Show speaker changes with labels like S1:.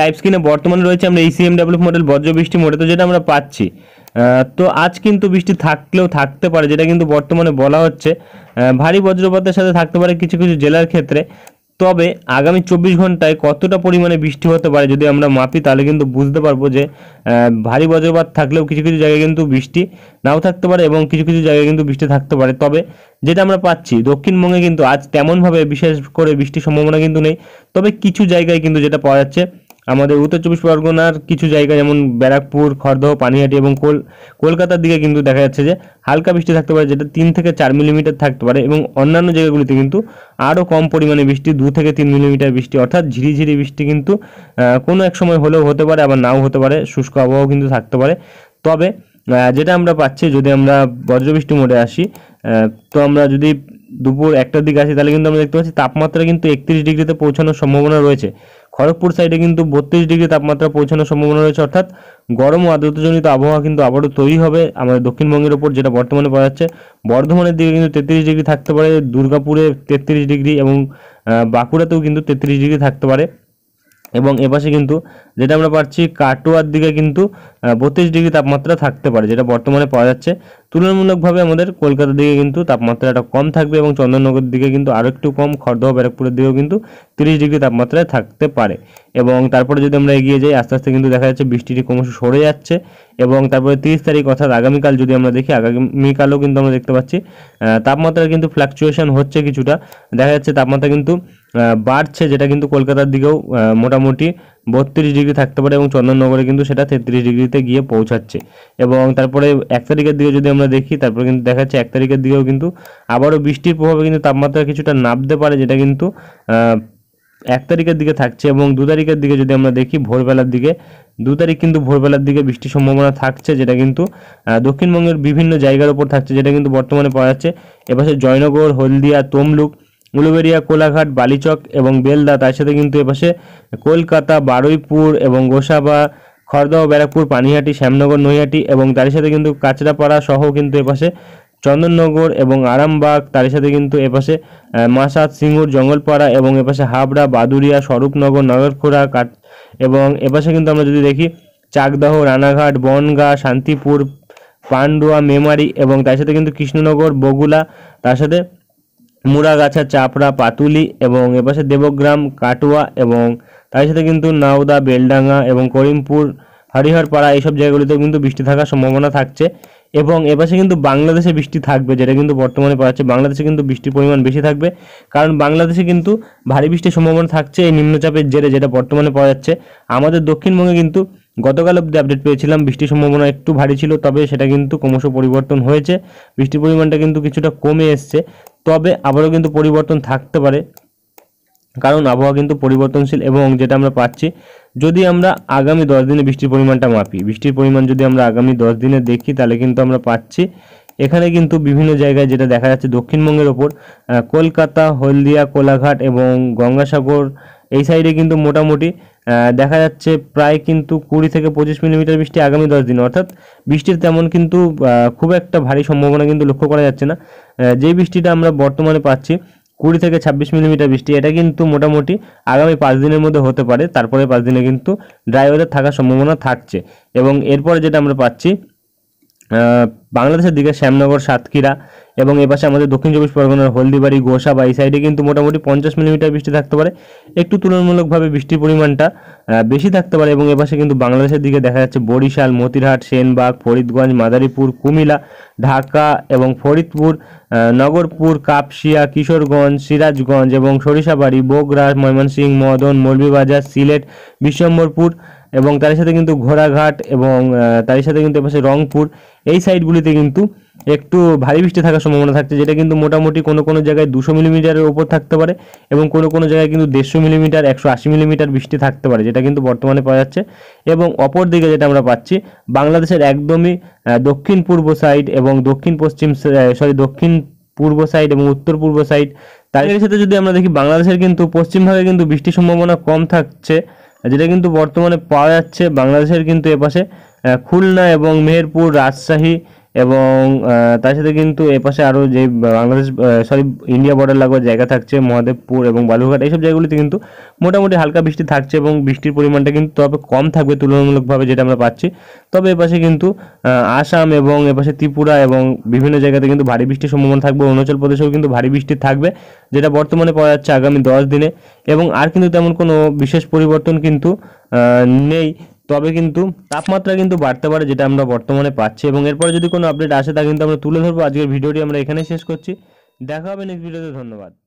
S1: live স্ক্রিনে বর্তমানে রয়েছে আমরা এই সিএমডাব্লিউ মডেল বজ্র বৃষ্টি তো যেটা আমরা পাচ্ছি তো আজ কিন্তু বৃষ্টি থাকলেও থাকতে পারে যেটা কিন্তু বর্তমানে বলা হচ্ছে ভারী বজ্রপাতের সাথে থাকতে পারে কিছু কিছু জেলার ক্ষেত্রে তবে আগামী চব্বিশ ঘন্টায় কতটা পরিমাণে বৃষ্টি হতে পারে যদি আমরা মাপি তাহলে কিন্তু বুঝতে পারবো যে ভারী বজ্রপাত থাকলেও কিছু কিছু জায়গায় কিন্তু বৃষ্টি নাও থাকতে পারে এবং কিছু কিছু জায়গায় কিন্তু বৃষ্টি থাকতে পারে তবে যেটা আমরা পাচ্ছি দক্ষিণবঙ্গে কিন্তু আজ তেমনভাবে বিশেষ করে বৃষ্টির সম্ভাবনা কিন্তু নেই তবে কিছু জায়গায় কিন্তু যেটা পাওয়া যাচ্ছে আমাদের উত্তর চব্বিশ পরগনার কিছু জায়গা যেমন ব্যারাকপুর খড়দহ পানিহাটি এবং কোল কলকাতার দিকে কিন্তু দেখা যাচ্ছে যে হালকা বৃষ্টি থাকতে পারে যেটা তিন থেকে চার মিলিমিটার থাকতে পারে এবং অন্যান্য জায়গাগুলিতে কিন্তু আরও কম পরিমাণে বৃষ্টি দু থেকে তিন মিলিমিটার বৃষ্টি অর্থাৎ ঝিরিঝিরি বৃষ্টি কিন্তু কোনো এক সময় হলেও হতে পারে আবার নাও হতে পারে শুষ্ক আবহাওয়াও কিন্তু থাকতে পারে তবে যেটা আমরা পাচ্ছি যদি আমরা বজ্রবৃষ্টি মোড়ে আসি তো আমরা যদি দুপুর একটার দিকে আসি তাহলে কিন্তু আমরা দেখতে পাচ্ছি তাপমাত্রা কিন্তু একত্রিশ ডিগ্রিতে পৌঁছানোর সম্ভাবনা রয়েছে খড়গপুর সাইডে কিন্তু বত্রিশ ডিগ্রি তাপমাত্রা পৌঁছানোর সম্ভাবনা রয়েছে অর্থাৎ গরম ও আদ্রতাজনিত আবহাওয়া কিন্তু আবারও তৈরি হবে আমাদের দক্ষিণবঙ্গের ওপর যেটা বর্তমানে পাওয়া যাচ্ছে বর্ধমানের দিকে কিন্তু তেত্রিশ ডিগ্রি থাকতে পারে দুর্গাপুরে তেত্রিশ ডিগ্রি এবং বাঁকুড়াতেও কিন্তু তেত্রিশ ডিগ্রি থাকতে পারে এবং এপাশে কিন্তু যেটা আমরা পাচ্ছি কাটোয়ার দিকে কিন্তু বত্রিশ ডিগ্রি তাপমাত্রা থাকতে পারে যেটা বর্তমানে পাওয়া যাচ্ছে তুলনামূলকভাবে আমাদের কলকাতার দিকে কিন্তু তাপমাত্রাটা কম থাকবে এবং চন্দননগরের দিকে কিন্তু আরও একটু কম খড়দহ ব্যারাকপুরের দিকেও কিন্তু তিরিশ ডিগ্রি তাপমাত্রায় থাকতে পারে এবং তারপরে যদি আমরা এগিয়ে যাই আস্তে আস্তে কিন্তু দেখা যাচ্ছে বৃষ্টিটি ক্রমশ সরে যাচ্ছে এবং তারপরে তিরিশ তারিখ অর্থাৎ আগামীকাল যদি আমরা দেখি আগামীকালও কিন্তু আমরা দেখতে পাচ্ছি তাপমাত্রার কিন্তু ফ্লাকচুয়েশন হচ্ছে কিছুটা দেখা যাচ্ছে তাপমাত্রা কিন্তু বাড়ছে যেটা কিন্তু কলকাতার দিকেও মোটামুটি বত্রিশ ডিগ্রি থাকতে পারে এবং চন্দননগরে কিন্তু সেটা তেত্রিশ ডিগ্রিতে গিয়ে পৌঁছাচ্ছে এবং তারপরে এক তারিখের দিকে যদি আমরা দেখি তারপরে কিন্তু দেখা যাচ্ছে এক তারিখের দিকেও কিন্তু আবারও বৃষ্টির প্রভাবে কিন্তু তাপমাত্রা কিছুটা নামতে পারে যেটা কিন্তু এক তারিখের দিকে থাকছে এবং দু তারিখের দিকে যদি আমরা দেখি ভোরবেলার দিকে দু তারিখ কিন্তু ভোরবেলার দিকে বৃষ্টির সম্ভাবনা থাকছে যেটা কিন্তু দক্ষিণবঙ্গের বিভিন্ন জায়গার উপর থাকছে যেটা কিন্তু বর্তমানে পাওয়া যাচ্ছে এবার জয়নগর হলদিয়া তমলুক উলুবেরিয়া কোলাঘাট বালিচক এবং বেলদা তার সাথে কিন্তু এপাশে কলকাতা বারুইপুর এবং গোসাবা খড়দহ ব্যারাকপুর পানিহাটি শ্যামনগর নৈহাটি এবং তার সাথে কিন্তু কাঁচরাপাড়া সহ কিন্তু এপাশে চন্দননগর এবং আরামবাগ তার সাথে কিন্তু এপাশে মাসাদ সিঙ্গুর জঙ্গলপাড়া এবং এপাশে হাবড়া বাদুরিয়া স্বরূপনগর নগরখোড়া কাট এবং এপাশে কিন্তু আমরা যদি দেখি চাকদাহ রানাঘাট বনগাঁ শান্তিপুর পান্ডুয়া মেমারি এবং তার সাথে কিন্তু কৃষ্ণনগর বগুলা তার সাথে মুড়াগাছা চাপড়া পাতুলি এবং এপাশে দেবগ্রাম কাটুয়া এবং তার সাথে কিন্তু নাওদা বেলডাঙ্গা এবং করিমপুর হরিহরপাড়া এইসব জায়গাগুলিতেও কিন্তু বৃষ্টি থাকার সম্ভাবনা থাকছে এবং এপাশে কিন্তু বাংলাদেশে বৃষ্টি থাকবে যেটা কিন্তু বর্তমানে পাওয়া যাচ্ছে বাংলাদেশে কিন্তু বৃষ্টির পরিমাণ বেশি থাকবে কারণ বাংলাদেশে কিন্তু ভারী বৃষ্টির সম্ভাবনা থাকছে এই নিম্নচাপের জেরে যেটা বর্তমানে পাওয়া যাচ্ছে আমাদের দক্ষিণবঙ্গে কিন্তু গতকাল অব্দি আপডেট পেয়েছিলাম বৃষ্টির সম্ভাবনা একটু ভারী ছিল তবে সেটা কিন্তু ক্রমশ পরিবর্তন হয়েছে বৃষ্টির পরিমাণটা কিন্তু কিছুটা কমে এসছে তবে আবারও কিন্তু পরিবর্তন থাকতে পারে কারণ আবহাওয়া কিন্তু পরিবর্তনশীল এবং যেটা আমরা পাচ্ছি যদি আমরা আগামী দশ দিনে বৃষ্টির পরিমাণটা মাপি বৃষ্টির পরিমাণ যদি আমরা আগামী দশ দিনে দেখি তাহলে কিন্তু আমরা পাচ্ছি এখানে কিন্তু বিভিন্ন জায়গায় যেটা দেখা যাচ্ছে দক্ষিণবঙ্গের ওপর কলকাতা হলদিয়া কোলাঘাট এবং গঙ্গাসাগর এই সাইডে কিন্তু মোটামুটি দেখা যাচ্ছে প্রায় কিন্তু কুড়ি থেকে পঁচিশ মিলিমিটার বৃষ্টি আগামী দশ দিন অর্থাৎ বৃষ্টির তেমন কিন্তু খুব একটা ভারী সম্ভাবনা কিন্তু লক্ষ্য করা যাচ্ছে না যে বৃষ্টিটা আমরা বর্তমানে পাচ্ছি কুড়ি থেকে ছাব্বিশ মিলিমিটার বৃষ্টি এটা কিন্তু মোটামুটি আগামী পাঁচ দিনের মধ্যে হতে পারে তারপরে পাঁচ দিনে কিন্তু ড্রাইভারের থাকার সম্ভাবনা থাকছে এবং এরপরে যেটা আমরা পাচ্ছি বাংলাদেশের দিকে শ্যামনগর সাতক্ষীরা এবং এপাশে আমাদের দক্ষিণ চব্বিশ পরগনার হলদিবাড়ি গোসা বা এই সাইডে কিন্তু মোটামুটি পঞ্চাশ মিলিমিটার বৃষ্টি থাকতে পারে একটু তুলনামূলকভাবে বৃষ্টির পরিমাণটা বেশি থাকতে পারে এবং এপাশে কিন্তু বাংলাদেশের দিকে দেখা যাচ্ছে বরিশাল মতিরহাট সেনবাগ ফরিদগঞ্জ মাদারীপুর কুমিলা ঢাকা এবং ফরিদপুর নগরপুর কাপসিয়া কিশোরগঞ্জ সিরাজগঞ্জ এবং সরিষাবাড়ি বগরা ময়মনসিংহ মদন মৌলভীবাজার সিলেট বিশ্বম্বরপুর এবং তার সাথে কিন্তু ঘোড়াঘাট এবং তার সাথে কিন্তু এপাশে রংপুর এই সাইডগুলিতে কিন্তু একটু ভারী বৃষ্টি থাকার সম্ভাবনা থাকছে যেটা কিন্তু মোটামুটি কোনো কোনো জায়গায় দুশো মিলিমিটারের ওপর থাকতে পারে এবং কোনো কোনো জায়গায় কিন্তু দেড়শো মিলিমিটার একশো আশি মিলিমিটার বৃষ্টি থাকতে পারে যেটা কিন্তু বর্তমানে পাওয়া যাচ্ছে এবং অপর দিকে যেটা আমরা পাচ্ছি বাংলাদেশের একদমই দক্ষিণ পূর্ব সাইড এবং দক্ষিণ পশ্চিম সরি দক্ষিণ পূর্ব সাইড এবং উত্তর পূর্ব সাইড তাদের সাথে যদি আমরা দেখি বাংলাদেশের কিন্তু পশ্চিমভাগে কিন্তু বৃষ্টির সম্ভাবনা কম থাকছে যেটা কিন্তু বর্তমানে পাওয়া যাচ্ছে বাংলাদেশের কিন্তু এপাশে খুলনা এবং মেহেরপুর রাজশাহী এবং তার সাথে কিন্তু এ পাশে আরও যে বাংলাদেশ সরি ইন্ডিয়া বর্ডার লাগোয়া জায়গা থাকছে মহাদেবপুর এবং বালুরঘাট এইসব জায়গাগুলিতে কিন্তু মোটামুটি হালকা বৃষ্টি থাকছে এবং বৃষ্টির পরিমাণটা কিন্তু তবে কম থাকবে তুলনামূলকভাবে যেটা আমরা পাচ্ছি তবে এ পাশে কিন্তু আসাম এবং এ পাশে ত্রিপুরা এবং বিভিন্ন জায়গাতে কিন্তু ভারী বৃষ্টির সম্ভাবনা থাকবে অরুণাচল প্রদেশেও কিন্তু ভারী বৃষ্টি থাকবে যেটা বর্তমানে পাওয়া যাচ্ছে আগামী দশ দিনে এবং আর কিন্তু তেমন কোনো বিশেষ পরিবর্তন কিন্তু নেই তবে কিন্তু তাপমাত্রা কিন্তু বাড়তে পারে যেটা আমরা বর্তমানে পাচ্ছি এবং এরপর যদি কোনো আপডেট আসে তা কিন্তু আমরা তুলে ধরবো আজকের ভিডিওটি আমরা এখানে শেষ করছি দেখা হবে নেক্সট ভিডিওতে ধন্যবাদ